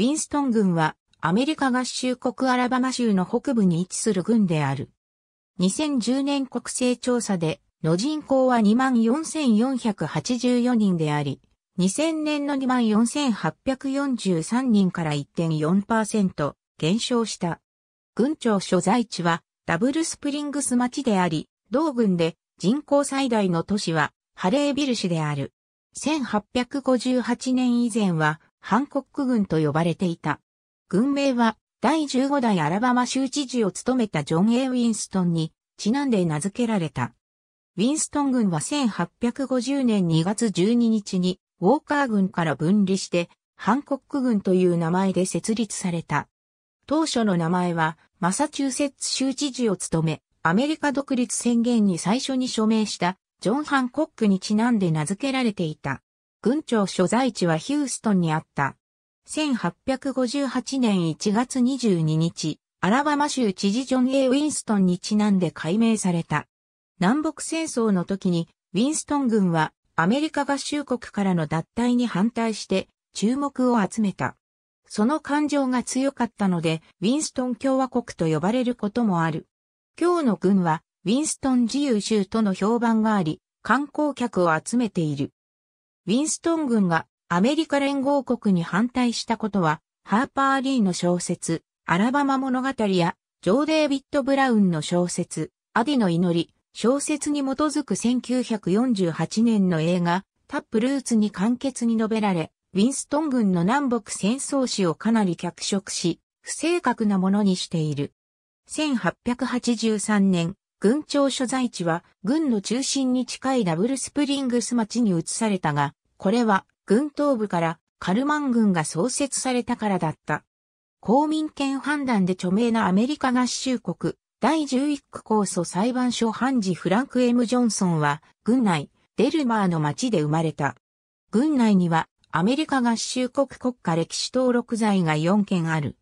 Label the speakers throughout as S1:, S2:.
S1: ウィンストン郡はアメリカ合衆国アラバマ州の北部に位置する郡である。2010年国勢調査での人口は24,484人であり、2000年の24,843人から1.4%減少した。郡庁所在地はダブルスプリングス町であり、同郡で人口最大の都市はハレービル市である。1858年以前はハンコック軍と呼ばれていた。軍名は第15代アラバマ州知事を務めたジョン・エイ・ウィンストンにちなんで名付けられた。ウィンストン軍は1850年2月12日にウォーカー軍から分離してハンコック軍という名前で設立された。当初の名前はマサチューセッツ州知事を務めアメリカ独立宣言に最初に署名したジョン・ハンコックにちなんで名付けられていた。軍庁所在地はヒューストンにあった。1858年1月22日、アラバマ州知事ジョン・ A・ ウィンストンにちなんで改名された。南北戦争の時に、ウィンストン軍はアメリカ合衆国からの脱退に反対して注目を集めた。その感情が強かったので、ウィンストン共和国と呼ばれることもある。今日の軍は、ウィンストン自由州との評判があり、観光客を集めている。ウィンストン軍がアメリカ連合国に反対したことは、ハーパー・リーの小説、アラバマ物語や、ジョー・デービッド・ブラウンの小説、アディの祈り、小説に基づく1948年の映画、タップルーツに簡潔に述べられ、ウィンストン軍の南北戦争史をかなり脚色し、不正確なものにしている。1883年、軍庁所在地は軍の中心に近いダブルスプリングス町に移されたが、これは軍東部からカルマン軍が創設されたからだった。公民権判断で著名なアメリカ合衆国第11区構想裁判所判事フランク・エムジョンソンは、軍内、デルマーの町で生まれた。軍内には、アメリカ合衆国国家歴史登録罪が4件ある。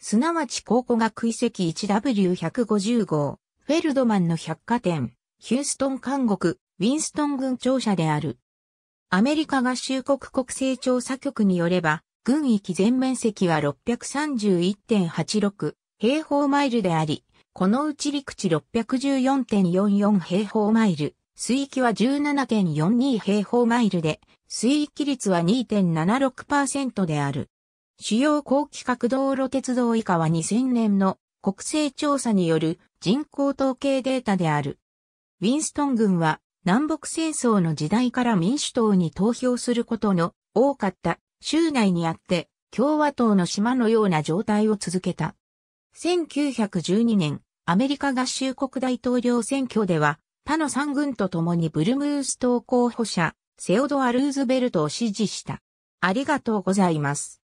S1: すなわち考古学遺跡 1W150 号、フェルドマンの百貨店、ヒューストン監獄、ウィンストン軍庁舎である。アメリカ合衆国国勢調査局によれば、軍域全面積は631.86平方マイルであり、このうち陸地614.44平方マイル、水域は17.42平方マイルで、水域率は2.76%である。主要高規格道路鉄道以下は2000年の国勢調査による人口統計データである。ウィンストン軍は南北戦争の時代から民主党に投票することの多かった州内にあって共和党の島のような状態を続けた。1912年、アメリカ合衆国大統領選挙では他の3軍と共にブルムース党候補者、セオドア・ルーズベルトを支持した。ありがとうございます。